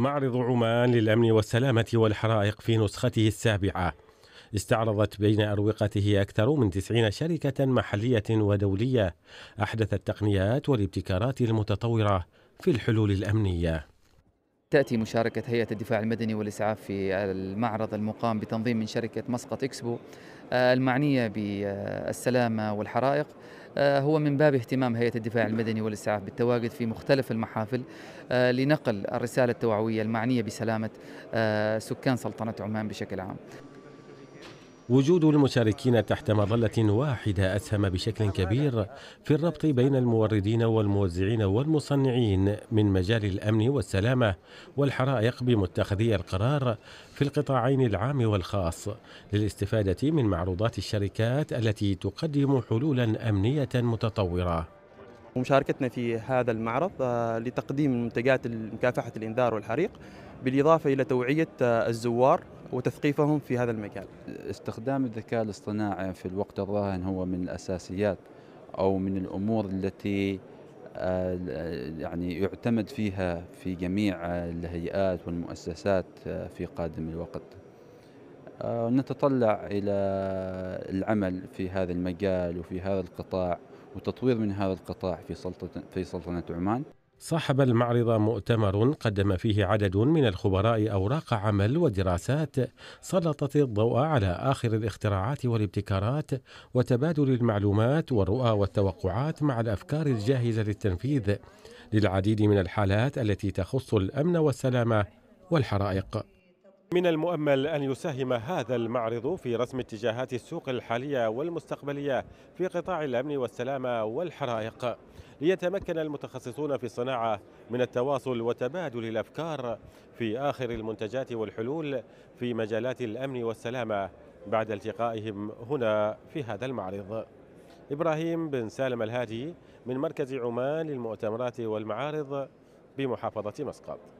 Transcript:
معرض عمان للأمن والسلامة والحرائق في نسخته السابعة استعرضت بين أروقته أكثر من تسعين شركة محلية ودولية أحدث التقنيات والابتكارات المتطورة في الحلول الأمنية تأتي مشاركة هيئة الدفاع المدني والإسعاف في المعرض المقام بتنظيم من شركة مسقط إكسبو آه، المعنية بالسلامة والحرائق آه، هو من باب اهتمام هيئة الدفاع المدني والإسعاف بالتواجد في مختلف المحافل آه، لنقل الرسالة التوعوية المعنية بسلامة سكان سلطنة عمان بشكل عام وجود المشاركين تحت مظلة واحدة أسهم بشكل كبير في الربط بين الموردين والموزعين والمصنعين من مجال الأمن والسلامة والحرائق بمتخذي القرار في القطاعين العام والخاص للاستفادة من معروضات الشركات التي تقدم حلولا أمنية متطورة ومشاركتنا في هذا المعرض آه، لتقديم منتجات مكافحة الإنذار والحريق بالإضافة إلى توعية آه، الزوار وتثقيفهم في هذا المجال استخدام الذكاء الاصطناعي في الوقت الراهن هو من الأساسيات أو من الأمور التي آه، يعني يعتمد فيها في جميع الهيئات والمؤسسات آه، في قادم الوقت آه، نتطلع إلى العمل في هذا المجال وفي هذا القطاع وتطوير من هذا القطاع في سلطنة عمان صاحب المعرض مؤتمر قدم فيه عدد من الخبراء اوراق عمل ودراسات سلطت الضوء على اخر الاختراعات والابتكارات وتبادل المعلومات والرؤى والتوقعات مع الافكار الجاهزه للتنفيذ للعديد من الحالات التي تخص الامن والسلامه والحرائق من المؤمل أن يساهم هذا المعرض في رسم اتجاهات السوق الحالية والمستقبلية في قطاع الأمن والسلامة والحرائق ليتمكن المتخصصون في الصناعة من التواصل وتبادل الأفكار في آخر المنتجات والحلول في مجالات الأمن والسلامة بعد التقائهم هنا في هذا المعرض إبراهيم بن سالم الهادي من مركز عمان للمؤتمرات والمعارض بمحافظة مسقط